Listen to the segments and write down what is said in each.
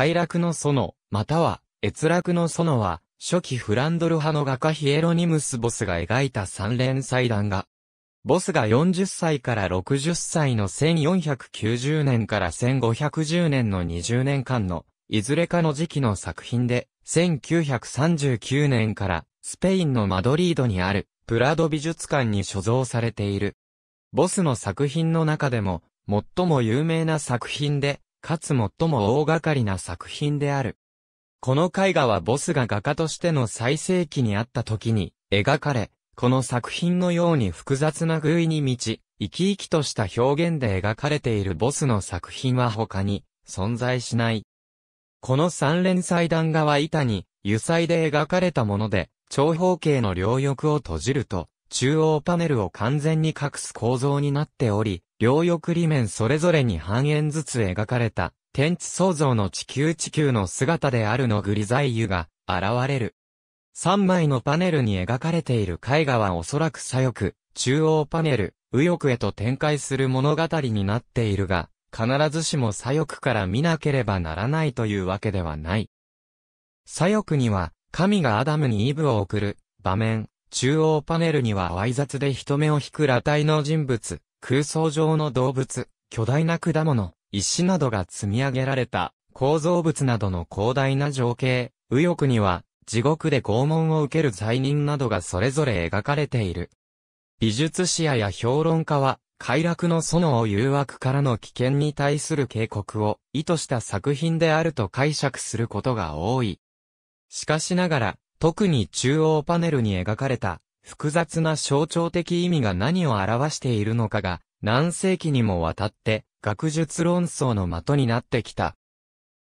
快楽の園、または、閲楽の園は、初期フランドル派の画家ヒエロニムス・ボスが描いた三連祭壇画。ボスが40歳から60歳の1490年から1510年の20年間の、いずれかの時期の作品で、1939年からスペインのマドリードにあるプラド美術館に所蔵されている。ボスの作品の中でも最も有名な作品でかつ最も大掛かりな作品である。この絵画はボスが画家としての最盛期にあった時に描かれ、この作品のように複雑な偶意に満ち、生き生きとした表現で描かれているボスの作品は他に存在しない。この三連祭壇画は板に油彩で描かれたもので、長方形の両翼を閉じると、中央パネルを完全に隠す構造になっており、両翼裏面それぞれに半円ずつ描かれた、天地創造の地球地球の姿であるのグリザイユが現れる。三枚のパネルに描かれている絵画はおそらく左翼、中央パネル、右翼へと展開する物語になっているが、必ずしも左翼から見なければならないというわけではない。左翼には、神がアダムにイブを送る、場面、中央パネルには挨拶で人目を引く裸体の人物、空想上の動物、巨大な果物、石などが積み上げられた構造物などの広大な情景、右翼には地獄で拷問を受ける罪人などがそれぞれ描かれている。美術史家や評論家は、快楽の園を誘惑からの危険に対する警告を意図した作品であると解釈することが多い。しかしながら、特に中央パネルに描かれた複雑な象徴的意味が何を表しているのかが、何世紀にもわたって、学術論争の的になってきた。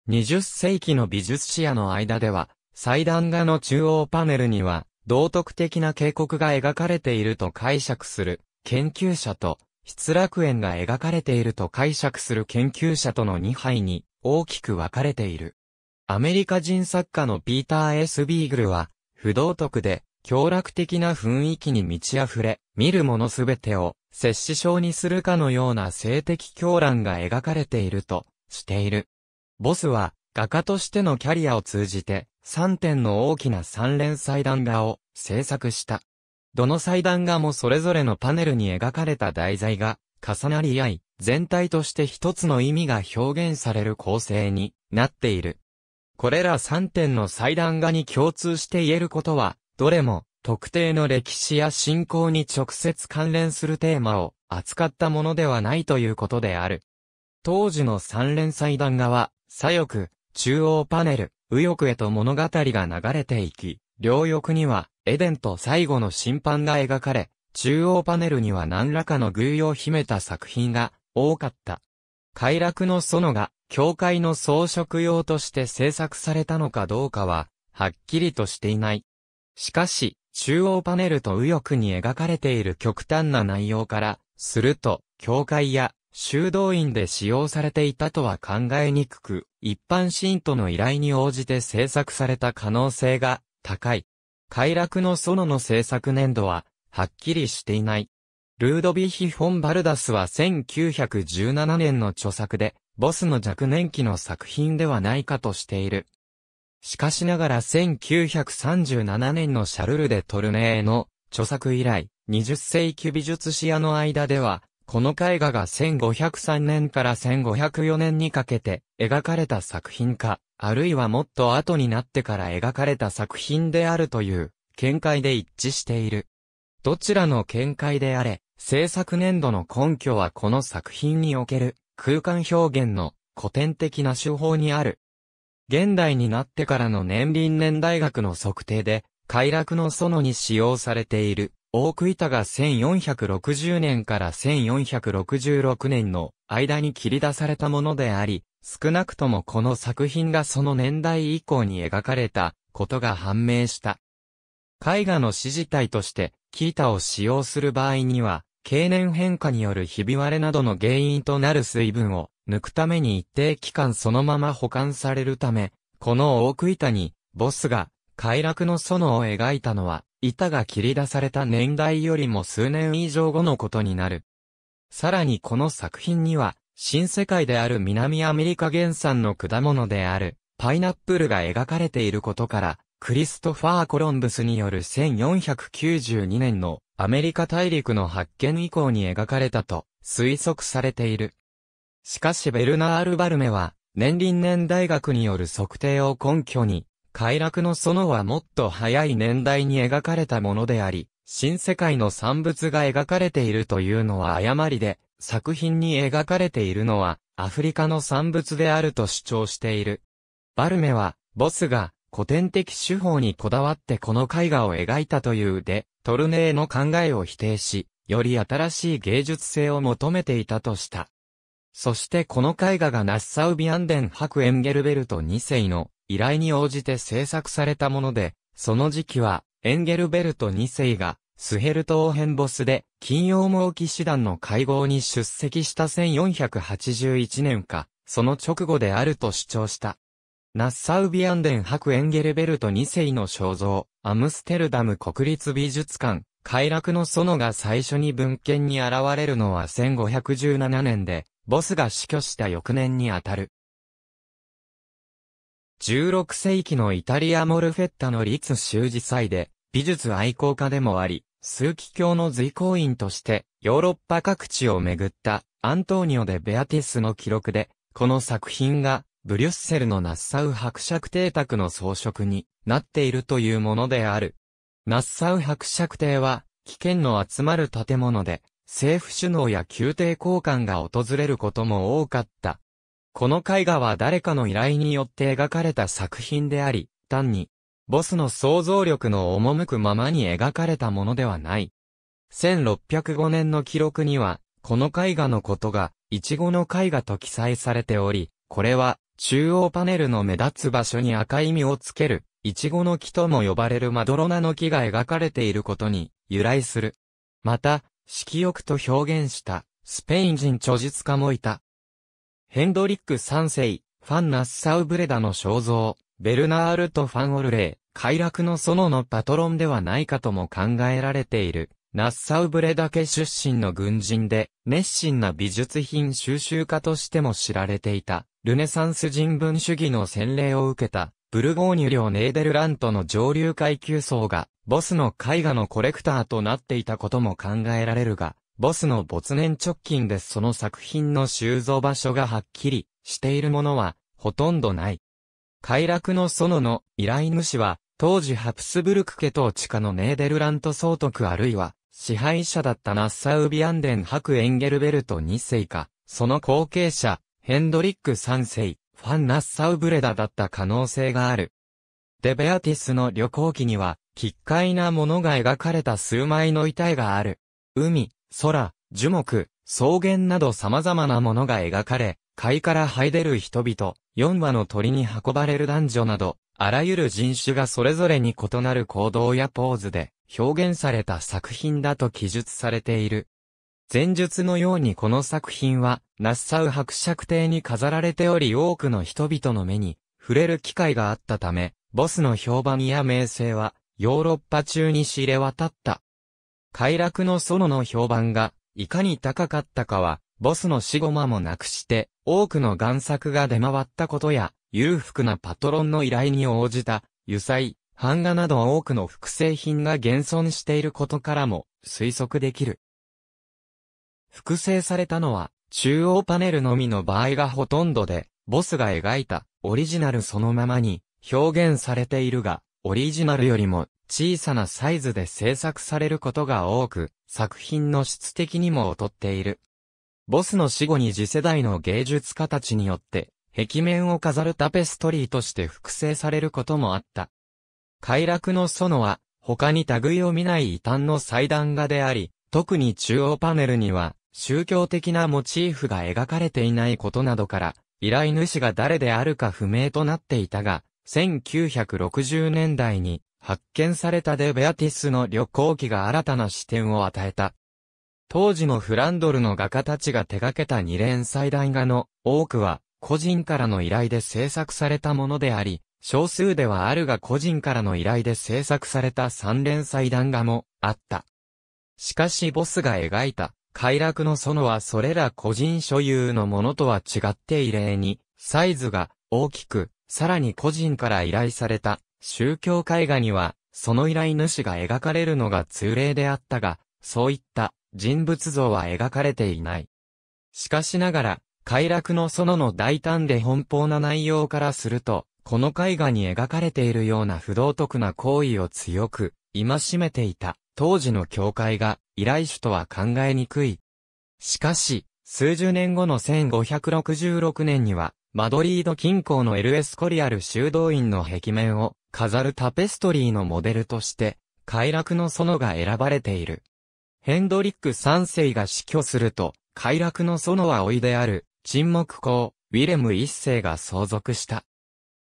20世紀の美術史屋の間では、祭壇画の中央パネルには、道徳的な警告が描かれていると解釈する研究者と、失楽園が描かれていると解釈する研究者との2杯に大きく分かれている。アメリカ人作家のピーター・エス・ビーグルは、不道徳で強楽的な雰囲気に満ち溢れ、見るものすべてを、摂氏症にするかのような性的狂乱が描かれていると、している。ボスは、画家としてのキャリアを通じて、3点の大きな3連祭壇画を、制作した。どの祭壇画もそれぞれのパネルに描かれた題材が、重なり合い、全体として一つの意味が表現される構成になっている。これら3点の祭壇画に共通して言えることは、どれも特定の歴史や信仰に直接関連するテーマを扱ったものではないということである。当時の三連祭壇画は、左翼、中央パネル、右翼へと物語が流れていき、両翼には、エデンと最後の審判が描かれ、中央パネルには何らかの偶意を秘めた作品が多かった。快楽の園が、教会の装飾用として制作されたのかどうかは、はっきりとしていない。しかし、中央パネルと右翼に描かれている極端な内容から、すると、教会や修道院で使用されていたとは考えにくく、一般信徒の依頼に応じて制作された可能性が高い。快楽の園の制作年度は、はっきりしていない。ルードビヒ・フォン・バルダスは1917年の著作で、ボスの若年期の作品ではないかとしている。しかしながら1937年のシャルル・デ・トルネーの著作以来、20世紀美術史屋の間では、この絵画が1503年から1504年にかけて描かれた作品か、あるいはもっと後になってから描かれた作品であるという見解で一致している。どちらの見解であれ、制作年度の根拠はこの作品における空間表現の古典的な手法にある現代になってからの年輪年大学の測定で、快楽の園に使用されている、大久板が1460年から1466年の間に切り出されたものであり、少なくともこの作品がその年代以降に描かれたことが判明した。絵画の指示体として、キータを使用する場合には、経年変化によるひび割れなどの原因となる水分を抜くために一定期間そのまま保管されるため、このオーク板に、ボスが快楽の園を描いたのは、板が切り出された年代よりも数年以上後のことになる。さらにこの作品には、新世界である南アメリカ原産の果物である、パイナップルが描かれていることから、クリストファー・コロンブスによる1492年のアメリカ大陸の発見以降に描かれたと推測されている。しかしベルナール・バルメは、年輪年大学による測定を根拠に、快楽の園はもっと早い年代に描かれたものであり、新世界の産物が描かれているというのは誤りで、作品に描かれているのは、アフリカの産物であると主張している。バルメは、ボスが、古典的手法にこだわってこの絵画を描いたというで、トルネーの考えを否定し、より新しい芸術性を求めていたとした。そしてこの絵画がナッサウビアンデン・ハク・エンゲルベルト2世の依頼に応じて制作されたもので、その時期はエンゲルベルト2世がスヘルトーヘンボスで金曜猛騎士団の会合に出席した1481年か、その直後であると主張した。ナッサウビアンデンハク・エンゲルベルト2世の肖像、アムステルダム国立美術館、快楽の園が最初に文献に現れるのは1517年で、ボスが死去した翌年にあたる。16世紀のイタリアモルフェッタの立修辞祭で、美術愛好家でもあり、数奇教の随行員として、ヨーロッパ各地を巡った、アントーニオ・デ・ベアティスの記録で、この作品が、ブリュッセルのナッサウ伯爵邸宅の装飾になっているというものである。ナッサウ伯爵邸は、危険の集まる建物で、政府首脳や宮廷高官が訪れることも多かった。この絵画は誰かの依頼によって描かれた作品であり、単に、ボスの想像力の赴くままに描かれたものではない。1605年の記録には、この絵画のことが、イチゴの絵画と記載されており、これは、中央パネルの目立つ場所に赤い実をつける、イチゴの木とも呼ばれるマドロナの木が描かれていることに由来する。また、色欲と表現したスペイン人著述家もいた。ヘンドリック三世、ファン・ナッサウ・ブレダの肖像、ベルナールとファン・オルレー、快楽の園のパトロンではないかとも考えられている。ナッサウブレダケ出身の軍人で、熱心な美術品収集家としても知られていた、ルネサンス人文主義の洗礼を受けた、ブルゴーニュ領ネーデルラントの上流階級層が、ボスの絵画のコレクターとなっていたことも考えられるが、ボスの没年直近でその作品の収蔵場所がはっきりしているものは、ほとんどない。快楽の園の依頼主は、当時ハプスブルク家統治下のネーデルラント総督あるいは、支配者だったナッサウビアンデン博エンゲルベルト2世か、その後継者、ヘンドリック3世、ファン・ナッサウ・ブレダだった可能性がある。デベアティスの旅行記には、奇怪なものが描かれた数枚の遺体がある。海、空、樹木、草原など様々なものが描かれ、貝から這い出る人々、4羽の鳥に運ばれる男女など、あらゆる人種がそれぞれに異なる行動やポーズで、表現された作品だと記述されている。前述のようにこの作品は、ナッサウ伯爵邸に飾られており多くの人々の目に触れる機会があったため、ボスの評判や名声は、ヨーロッパ中に知れ渡った。快楽の園の評判が、いかに高かったかは、ボスの死後間もなくして、多くの贋作が出回ったことや、裕福なパトロンの依頼に応じた、油彩、版画など多くの複製品が現存していることからも推測できる。複製されたのは中央パネルのみの場合がほとんどで、ボスが描いたオリジナルそのままに表現されているが、オリジナルよりも小さなサイズで制作されることが多く、作品の質的にも劣っている。ボスの死後に次世代の芸術家たちによって、壁面を飾るタペストリーとして複製されることもあった。快楽の園は、他に類を見ない異端の祭壇画であり、特に中央パネルには、宗教的なモチーフが描かれていないことなどから、依頼主が誰であるか不明となっていたが、1960年代に発見されたデベアティスの旅行記が新たな視点を与えた。当時のフランドルの画家たちが手掛けた二連祭壇画の多くは個人からの依頼で制作されたものであり、少数ではあるが個人からの依頼で制作された三連載壇画もあった。しかしボスが描いた快楽の園はそれら個人所有のものとは違って異例に、サイズが大きく、さらに個人から依頼された宗教絵画には、その依頼主が描かれるのが通例であったが、そういった人物像は描かれていない。しかしながら、快楽の園の大胆で奔放な内容からすると、この絵画に描かれているような不道徳な行為を強く、戒めていた、当時の教会が、依頼主とは考えにくい。しかし、数十年後の1566年には、マドリード近郊のエルエスコリアル修道院の壁面を飾るタペストリーのモデルとして、快楽の園が選ばれている。ヘンドリック3世が死去すると、快楽の園は老いである、沈黙校、ウィレム1世が相続した。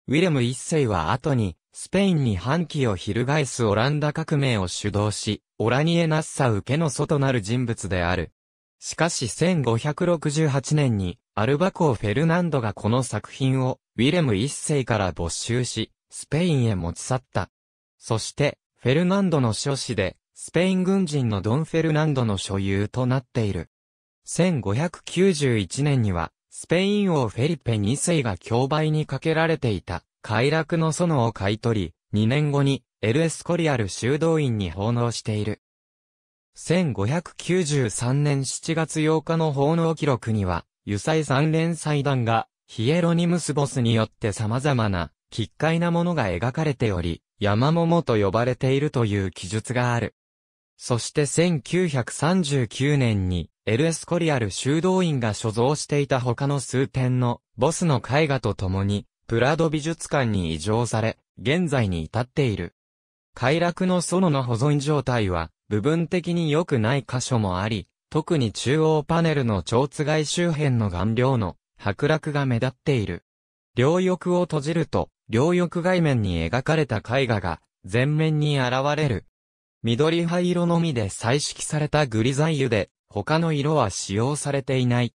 ウィレム一世は後に、スペインに反旗を翻すオランダ革命を主導し、オラニエ・ナッサ受けの祖となる人物である。しかし1568年に、アルバコー・フェルナンドがこの作品を、ウィレム一世から没収し、スペインへ持ち去った。そして、フェルナンドの書士で、スペイン軍人のドン・フェルナンドの所有となっている。1591年には、スペイン王フェリペ2世が競売にかけられていた、快楽の園を買い取り、2年後にエルエスコリアル修道院に奉納している。1593年7月8日の奉納記録には、油彩三連祭壇が、ヒエロニムスボスによって様々な、奇怪なものが描かれており、山桃と呼ばれているという記述がある。そして1939年に、エルエスコリアル修道院が所蔵していた他の数点のボスの絵画と共に、プラド美術館に移譲され、現在に至っている。快楽の園の保存状態は、部分的に良くない箇所もあり、特に中央パネルの蝶番周辺の顔料の剥落が目立っている。両翼を閉じると、両翼外面に描かれた絵画が、全面に現れる。緑灰色のみで彩色されたグリザイユで、他の色は使用されていない。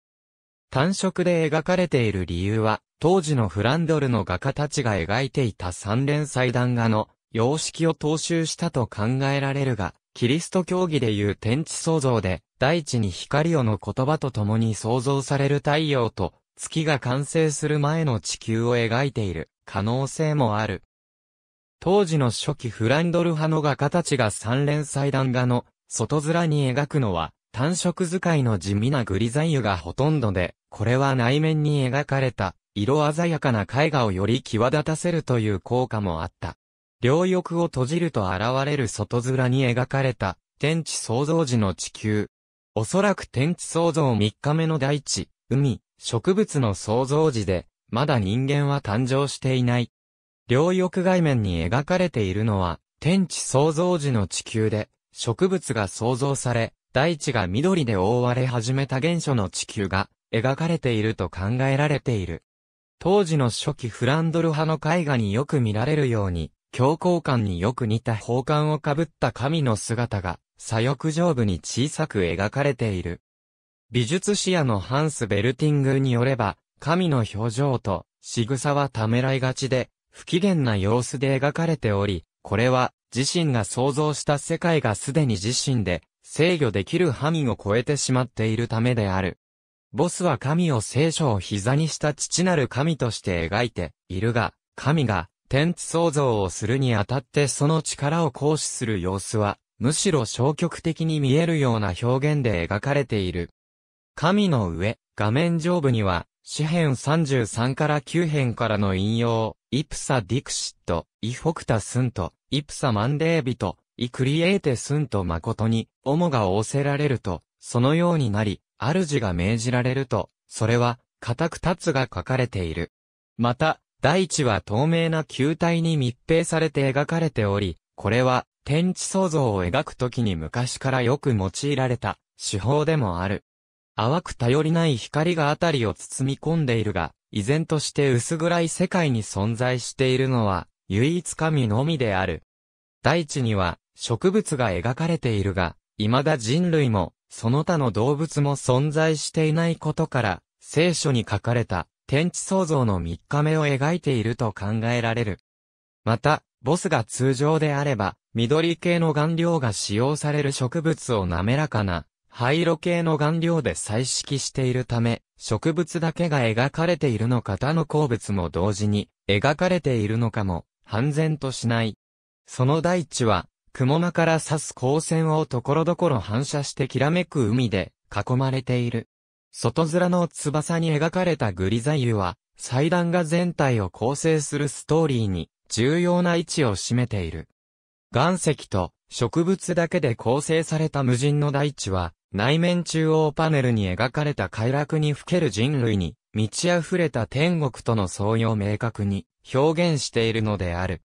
単色で描かれている理由は、当時のフランドルの画家たちが描いていた三連祭壇画の様式を踏襲したと考えられるが、キリスト教義でいう天地創造で、大地に光をの言葉と共に創造される太陽と、月が完成する前の地球を描いている可能性もある。当時の初期フランドル派の画家たちが三連祭壇画の外面に描くのは、単色使いの地味なグリザイユがほとんどで、これは内面に描かれた、色鮮やかな絵画をより際立たせるという効果もあった。両翼を閉じると現れる外面に描かれた、天地創造時の地球。おそらく天地創造3日目の大地、海、植物の創造時で、まだ人間は誕生していない。両翼外面に描かれているのは、天地創造時の地球で、植物が創造され、大地が緑で覆われ始めた原初の地球が描かれていると考えられている。当時の初期フランドル派の絵画によく見られるように、強行感によく似た宝冠をかぶった神の姿が、左翼上部に小さく描かれている。美術視野のハンス・ベルティングによれば、神の表情と仕草はためらいがちで、不機嫌な様子で描かれており、これは自身が想像した世界がすでに自身で制御できる範囲を超えてしまっているためである。ボスは神を聖書を膝にした父なる神として描いているが、神が天地創造をするにあたってその力を行使する様子は、むしろ消極的に見えるような表現で描かれている。神の上、画面上部には、詩編33から9編からの引用、イプサ・ディクシット、イフォクタ・スント、イプサ・マンデービト、イクリエイテスンと誠に、主が仰せられると、そのようになり、主が命じられると、それは、固く立つが書かれている。また、大地は透明な球体に密閉されて描かれており、これは、天地創造を描くときに昔からよく用いられた、手法でもある。淡く頼りない光があたりを包み込んでいるが、依然として薄暗い世界に存在しているのは、唯一神のみである。大地には、植物が描かれているが、未だ人類も、その他の動物も存在していないことから、聖書に書かれた天地創造の3日目を描いていると考えられる。また、ボスが通常であれば、緑系の顔料が使用される植物を滑らかな、灰色系の顔料で彩色しているため、植物だけが描かれているのか他の鉱物も同時に描かれているのかも、判然としない。その大地は、雲間から刺す光線を所々反射してきらめく海で囲まれている。外面の翼に描かれたグリザユは、祭壇が全体を構成するストーリーに重要な位置を占めている。岩石と植物だけで構成された無人の大地は、内面中央パネルに描かれた快楽にふける人類に、満ち溢れた天国との相違を明確に表現しているのである。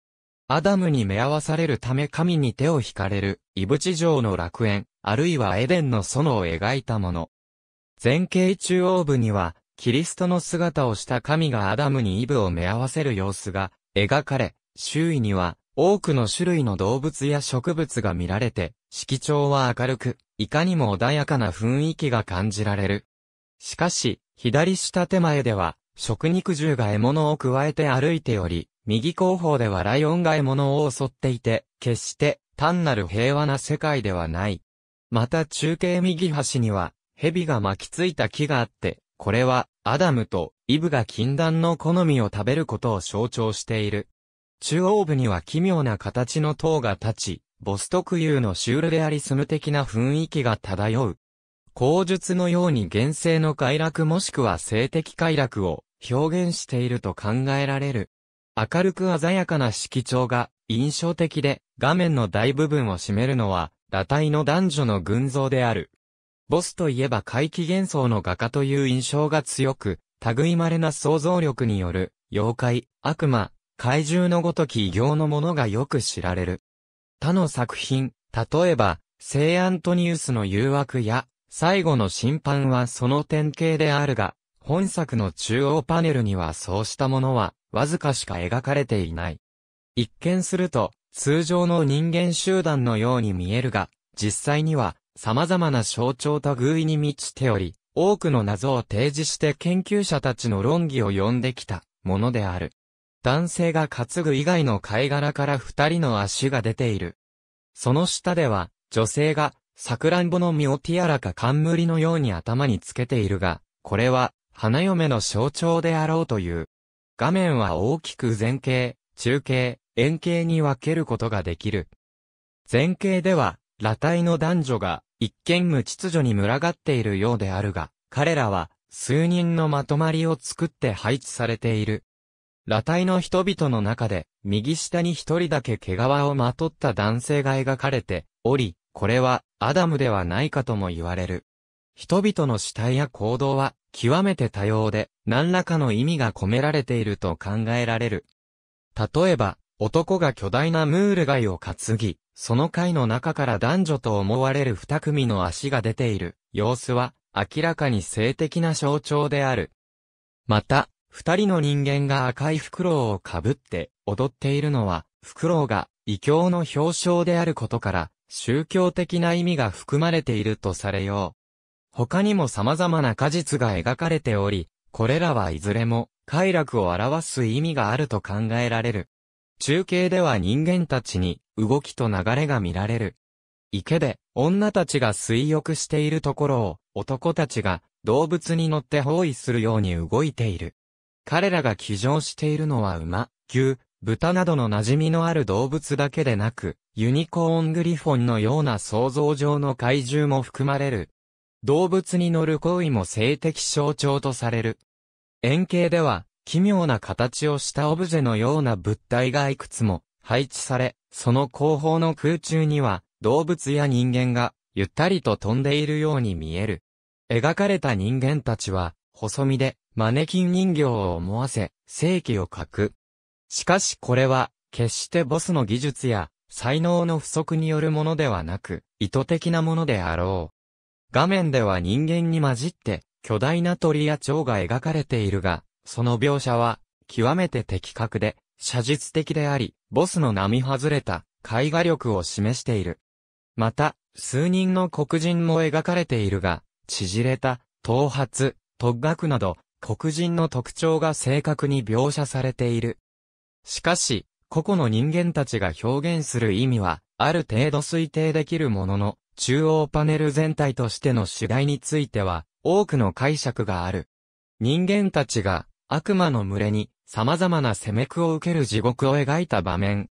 アダムに目合わされるため神に手を引かれる、異物チ上の楽園、あるいはエデンの園を描いたもの。前景中央部には、キリストの姿をした神がアダムにイブを目合わせる様子が描かれ、周囲には多くの種類の動物や植物が見られて、色調は明るく、いかにも穏やかな雰囲気が感じられる。しかし、左下手前では、食肉獣が獲物を加えて歩いており、右後方ではライオンが獲物を襲っていて、決して単なる平和な世界ではない。また中継右端には、蛇が巻きついた木があって、これは、アダムとイブが禁断の好みを食べることを象徴している。中央部には奇妙な形の塔が立ち、ボス特有のシュールレアリスム的な雰囲気が漂う。口述のように原生の快楽もしくは性的快楽を表現していると考えられる。明るく鮮やかな色調が印象的で、画面の大部分を占めるのは、裸体の男女の群像である。ボスといえば怪奇幻想の画家という印象が強く、類まれな想像力による、妖怪、悪魔、怪獣のごとき異形のものがよく知られる。他の作品、例えば、聖アントニウスの誘惑や、最後の審判はその典型であるが、本作の中央パネルにはそうしたものは、わずかしか描かれていない。一見すると、通常の人間集団のように見えるが、実際には、様々な象徴と偶意に満ちており、多くの謎を提示して研究者たちの論議を呼んできたものである。男性が担ぐ以外の貝殻から二人の足が出ている。その下では、女性が、桜んぼの実をティアラか冠のように頭につけているが、これは、花嫁の象徴であろうという。画面は大きく前景、中景、円形に分けることができる。前景では、裸体の男女が一見無秩序に群がっているようであるが、彼らは数人のまとまりを作って配置されている。裸体の人々の中で、右下に一人だけ毛皮をまとった男性が描かれており、これはアダムではないかとも言われる。人々の死体や行動は極めて多様で、何らかの意味が込められていると考えられる。例えば、男が巨大なムール貝を担ぎ、その貝の中から男女と思われる二組の足が出ている様子は、明らかに性的な象徴である。また、二人の人間が赤いフクロウをかぶって踊っているのは、フクロウが異教の表彰であることから、宗教的な意味が含まれているとされよう。他にも様々な果実が描かれており、これらはいずれも快楽を表す意味があると考えられる。中継では人間たちに動きと流れが見られる。池で女たちが水浴しているところを男たちが動物に乗って包囲するように動いている。彼らが騎乗しているのは馬、牛、豚などの馴染みのある動物だけでなく、ユニコーングリフォンのような想像上の怪獣も含まれる。動物に乗る行為も性的象徴とされる。円形では、奇妙な形をしたオブジェのような物体がいくつも配置され、その後方の空中には、動物や人間が、ゆったりと飛んでいるように見える。描かれた人間たちは、細身で、マネキン人形を思わせ、正気を欠く。しかしこれは、決してボスの技術や、才能の不足によるものではなく、意図的なものであろう。画面では人間に混じって、巨大な鳥や蝶が描かれているが、その描写は、極めて的確で、写実的であり、ボスの並外れた、絵画力を示している。また、数人の黒人も描かれているが、縮れた、頭髪、突学など、黒人の特徴が正確に描写されている。しかし、個々の人間たちが表現する意味は、ある程度推定できるものの、中央パネル全体としての主題については、多くの解釈がある。人間たちが悪魔の群れに様々な攻め苦を受ける地獄を描いた場面。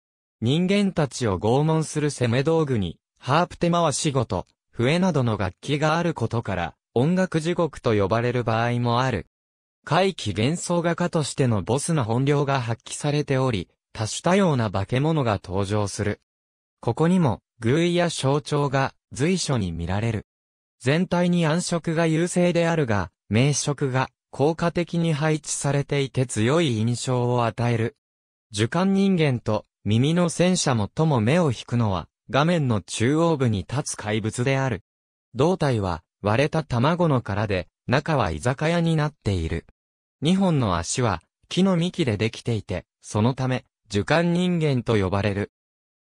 人間たちを拷問する攻め道具に、ハープ手回し事、笛などの楽器があることから、音楽地獄と呼ばれる場合もある。怪奇幻想画家としてのボスの本領が発揮されており、多種多様な化け物が登場する。ここにも、偶意や象徴が随所に見られる。全体に暗色が優勢であるが、明色が効果的に配置されていて強い印象を与える。受感人間と耳の戦車もとも目を引くのは、画面の中央部に立つ怪物である。胴体は割れた卵の殻で、中は居酒屋になっている。二本の足は木の幹でできていて、そのため、受感人間と呼ばれる。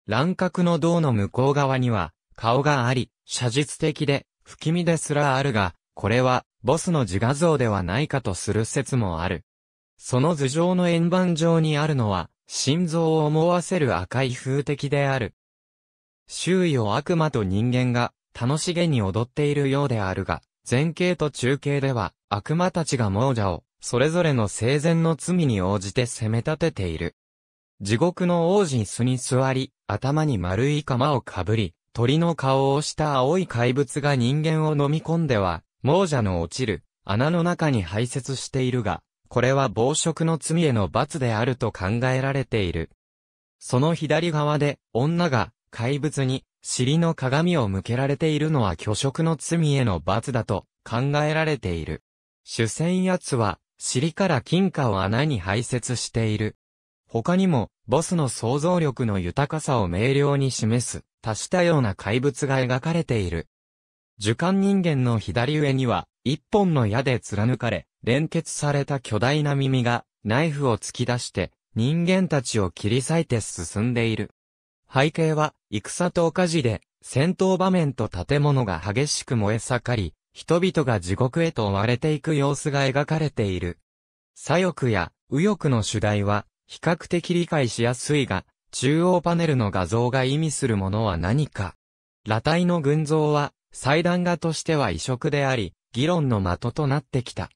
乱獲の銅の向こう側には、顔があり、写実的で、不気味ですらあるが、これは、ボスの自画像ではないかとする説もある。その頭上の円盤上にあるのは、心臓を思わせる赤い風的である。周囲を悪魔と人間が、楽しげに踊っているようであるが、前景と中景では、悪魔たちが亡者を、それぞれの生前の罪に応じて責め立てている。地獄の王子椅子に座り、頭に丸い釜をかぶり、鳥の顔をした青い怪物が人間を飲み込んでは、亡者の落ちる、穴の中に排泄しているが、これは暴食の罪への罰であると考えられている。その左側で、女が、怪物に、尻の鏡を向けられているのは虚食の罪への罰だと、考えられている。主戦奴は、尻から金貨を穴に排泄している。他にも、ボスの想像力の豊かさを明瞭に示す、多種多様な怪物が描かれている。樹幹人間の左上には、一本の矢で貫かれ、連結された巨大な耳が、ナイフを突き出して、人間たちを切り裂いて進んでいる。背景は、戦と火事で、戦闘場面と建物が激しく燃え盛り、人々が地獄へと追われていく様子が描かれている。左翼や右翼の主題は、比較的理解しやすいが、中央パネルの画像が意味するものは何か。裸体の群像は、祭壇画としては異色であり、議論の的となってきた。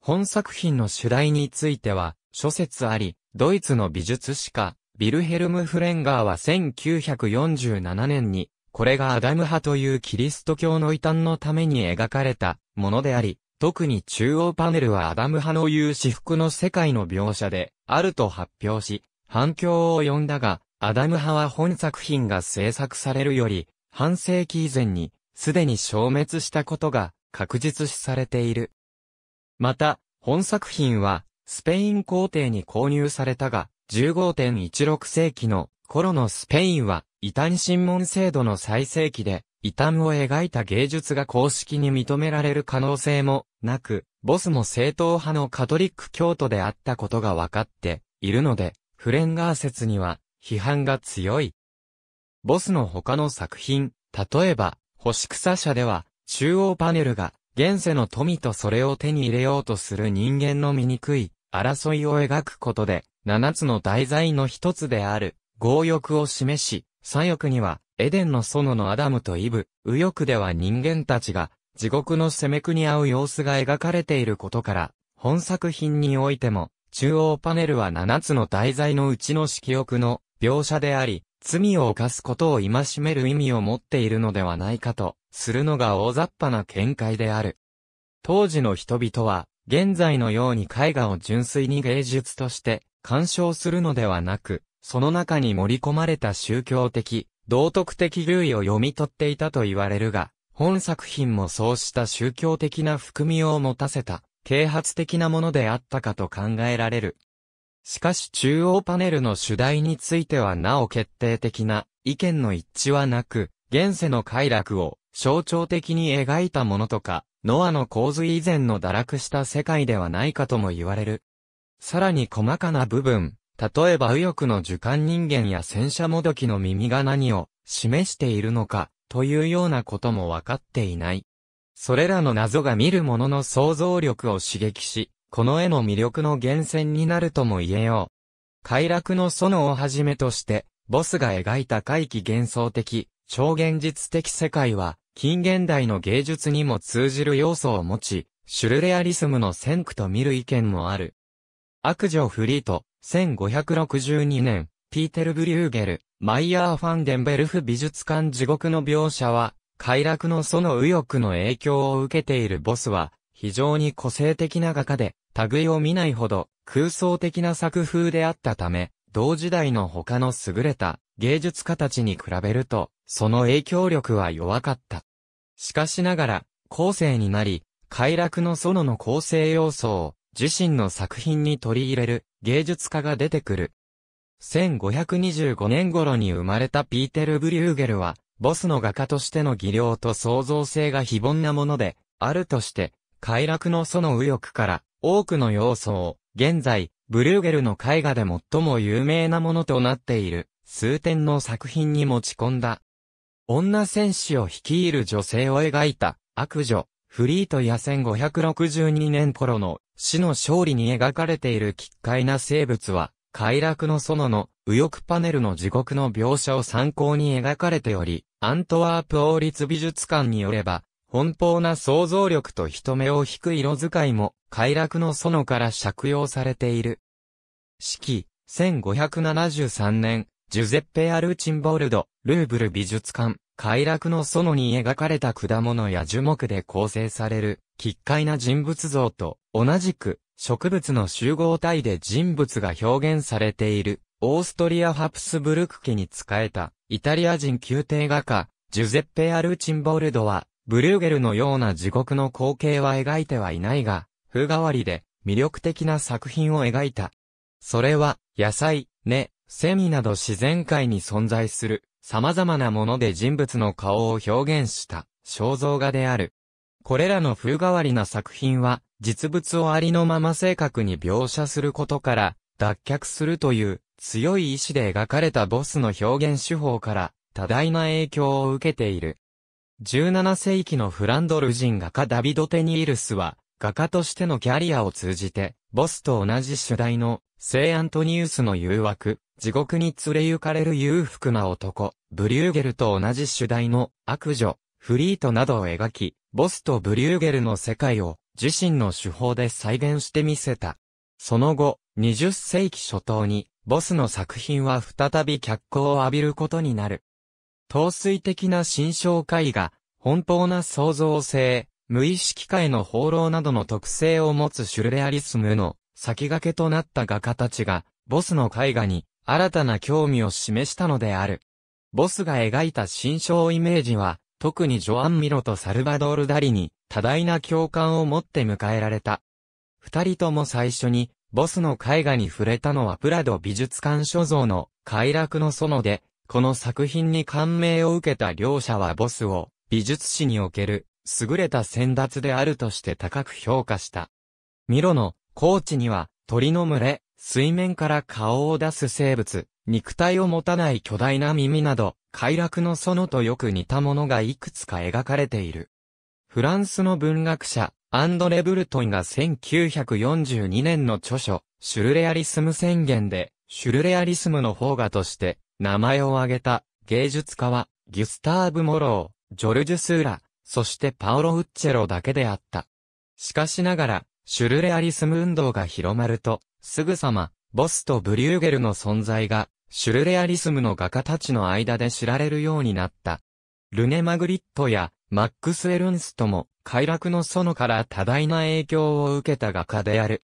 本作品の主題については、諸説あり、ドイツの美術史家、ビルヘルム・フレンガーは1947年に、これがアダム派というキリスト教の異端のために描かれたものであり、特に中央パネルはアダム派の言う私服の世界の描写で、あると発表し、反響を呼んだが、アダム派は本作品が制作されるより、半世紀以前に、すでに消滅したことが確実視されている。また、本作品は、スペイン皇帝に購入されたが、15.16世紀の頃のスペインは、異端審問制度の最盛期で、異端を描いた芸術が公式に認められる可能性もなく、ボスも正統派のカトリック教徒であったことが分かっているので、フレンガー説には批判が強い。ボスの他の作品、例えば、星草社では、中央パネルが、現世の富とそれを手に入れようとする人間の醜い争いを描くことで、七つの題材の一つである、強欲を示し、左翼には、エデンの園のアダムとイブ、右翼では人間たちが、地獄の攻めくに合う様子が描かれていることから、本作品においても、中央パネルは7つの題材のうちの色欲の描写であり、罪を犯すことを戒める意味を持っているのではないかと、するのが大雑把な見解である。当時の人々は、現在のように絵画を純粋に芸術として、鑑賞するのではなく、その中に盛り込まれた宗教的、道徳的留意を読み取っていたと言われるが、本作品もそうした宗教的な含みを持たせた、啓発的なものであったかと考えられる。しかし中央パネルの主題についてはなお決定的な意見の一致はなく、現世の快楽を象徴的に描いたものとか、ノアの洪水以前の堕落した世界ではないかとも言われる。さらに細かな部分、例えば右翼の受幹人間や戦車もどきの耳が何を示しているのか、というようなこともわかっていない。それらの謎が見る者の想像力を刺激し、この絵の魅力の源泉になるとも言えよう。快楽の園をはじめとして、ボスが描いた怪奇幻想的、超現実的世界は、近現代の芸術にも通じる要素を持ち、シュルレアリスムの先駆と見る意見もある。悪女フリート、1562年、ピーテル・ブリューゲル、マイヤー・ファンデンベルフ美術館地獄の描写は、快楽のその右翼の影響を受けているボスは、非常に個性的な画家で、類を見ないほど空想的な作風であったため、同時代の他の優れた芸術家たちに比べると、その影響力は弱かった。しかしながら、後世になり、快楽の園の構成要素を自身の作品に取り入れる芸術家が出てくる。1525年頃に生まれたピーテル・ブリューゲルは、ボスの画家としての技量と創造性が非凡なもので、あるとして、快楽の祖の右翼から多くの要素を、現在、ブリューゲルの絵画で最も有名なものとなっている、数点の作品に持ち込んだ。女戦士を率いる女性を描いた、悪女、フリートや1562年頃の死の勝利に描かれている奇怪な生物は、快楽の園の右翼パネルの地獄の描写を参考に描かれており、アントワープ王立美術館によれば、奔放な想像力と人目を引く色使いも、快楽の園から借用されている。四季、1573年、ジュゼッペ・アルチンボルド、ルーブル美術館。快楽の園に描かれた果物や樹木で構成される、奇怪な人物像と、同じく、植物の集合体で人物が表現されている、オーストリア・ハプスブルク家に仕えた、イタリア人宮廷画家、ジュゼッペ・アルチンボルドは、ブルーゲルのような地獄の光景は描いてはいないが、風変わりで魅力的な作品を描いた。それは、野菜、根、セミなど自然界に存在する様々なもので人物の顔を表現した肖像画である。これらの風変わりな作品は、実物をありのまま正確に描写することから、脱却するという強い意志で描かれたボスの表現手法から、多大な影響を受けている。17世紀のフランドル人画家ダビド・テニールスは、画家としてのキャリアを通じて、ボスと同じ主題の、聖アントニウスの誘惑、地獄に連れ行かれる裕福な男、ブリューゲルと同じ主題の悪女、フリートなどを描き、ボスとブリューゲルの世界を自身の手法で再現してみせた。その後、20世紀初頭に、ボスの作品は再び脚光を浴びることになる。陶水的な新章絵画、奔放な創造性、無意識化への放浪などの特性を持つシュルレアリスムの先駆けとなった画家たちが、ボスの絵画に新たな興味を示したのである。ボスが描いた新章イメージは、特にジョアン・ミロとサルバドール・ダリに多大な共感を持って迎えられた。二人とも最初に、ボスの絵画に触れたのはプラド美術館所蔵の快楽の園で、この作品に感銘を受けた両者はボスを美術史における優れた先達であるとして高く評価した。ミロの高地には鳥の群れ、水面から顔を出す生物、肉体を持たない巨大な耳など、快楽の園とよく似たものがいくつか描かれている。フランスの文学者、アンドレ・ブルトンが1942年の著書、シュルレアリスム宣言で、シュルレアリスムの方画として、名前を挙げた、芸術家は、ギュスターブ・モロー、ジョルジュ・スーラ、そしてパオロ・ウッチェロだけであった。しかしながら、シュルレアリスム運動が広まると、すぐさま、ボスとブリューゲルの存在が、シュルレアリスムの画家たちの間で知られるようになった。ルネ・マグリットやマックス・エルンストも、快楽の園から多大な影響を受けた画家である。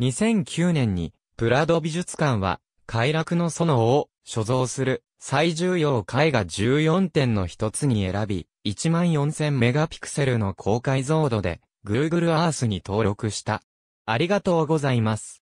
2009年に、プラド美術館は、快楽の園を所蔵する最重要絵画14点の一つに選び、14000メガピクセルの高解像度で Google Earth に登録した。ありがとうございます。